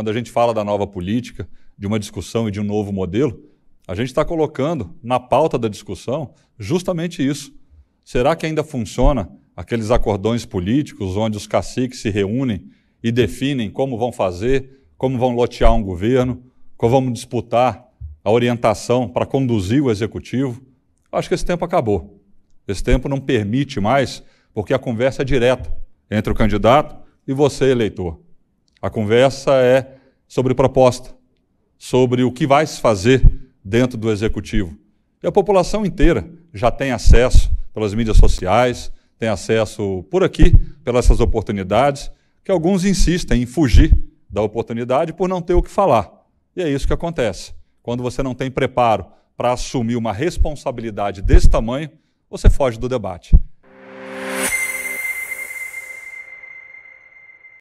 quando a gente fala da nova política, de uma discussão e de um novo modelo, a gente está colocando na pauta da discussão justamente isso. Será que ainda funciona aqueles acordões políticos onde os caciques se reúnem e definem como vão fazer, como vão lotear um governo, como vão disputar a orientação para conduzir o executivo? Acho que esse tempo acabou. Esse tempo não permite mais, porque a conversa é direta entre o candidato e você, eleitor. A conversa é sobre proposta, sobre o que vai se fazer dentro do executivo. E a população inteira já tem acesso pelas mídias sociais, tem acesso por aqui, pelas essas oportunidades, que alguns insistem em fugir da oportunidade por não ter o que falar. E é isso que acontece. Quando você não tem preparo para assumir uma responsabilidade desse tamanho, você foge do debate.